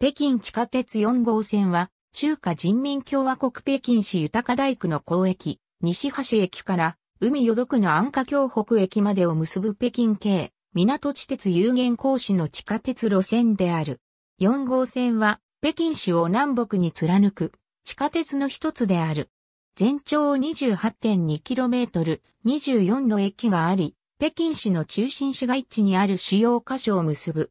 北京地下鉄4号線は、中華人民共和国北京市豊大区の公駅、西橋駅から、海淀区の安価京北駅までを結ぶ北京系、港地鉄有限公師の地下鉄路線である。4号線は、北京市を南北に貫く、地下鉄の一つである。全長 28.2km、24の駅があり、北京市の中心市街地にある主要箇所を結ぶ。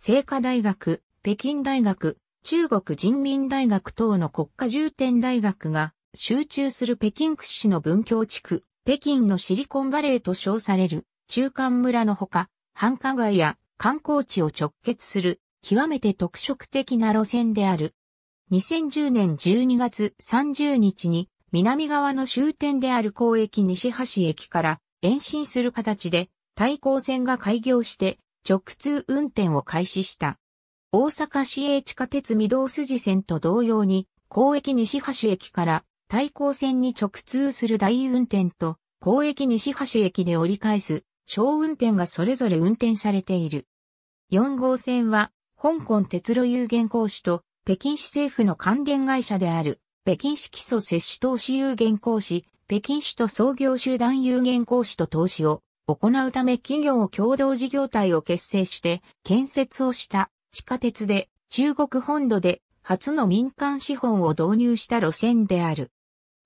清華大学、北京大学、中国人民大学等の国家重点大学が集中する北京屈指の文教地区、北京のシリコンバレーと称される中間村のほか、繁華街や観光地を直結する極めて特色的な路線である。2010年12月30日に南側の終点である公駅西橋駅から延伸する形で対抗線が開業して直通運転を開始した。大阪市営地下鉄御堂筋線と同様に、公益西橋駅から対抗線に直通する大運転と、公益西橋駅で折り返す小運転がそれぞれ運転されている。4号線は、香港鉄路有限公司と北京市政府の関連会社である、北京市基礎接種投資有限公司、北京市と創業集団有限公司と投資を行うため企業共同事業体を結成して建設をした地下鉄で中国本土で初の民間資本を導入した路線である。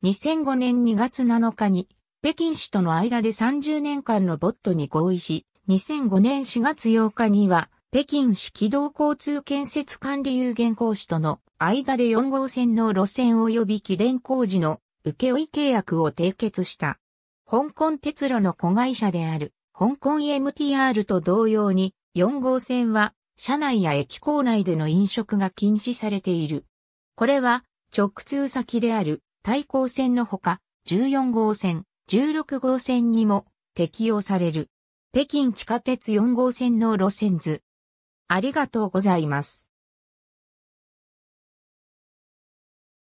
2005年2月7日に北京市との間で30年間のボットに合意し、2005年4月8日には北京市軌道交通建設管理有限公司との間で4号線の路線及び起電工事の請負契約を締結した。香港鉄路の子会社である香港 MTR と同様に4号線は車内や駅構内での飲食が禁止されている。これは直通先である対向線のほか14号線、16号線にも適用される。北京地下鉄4号線の路線図。ありがとうございます。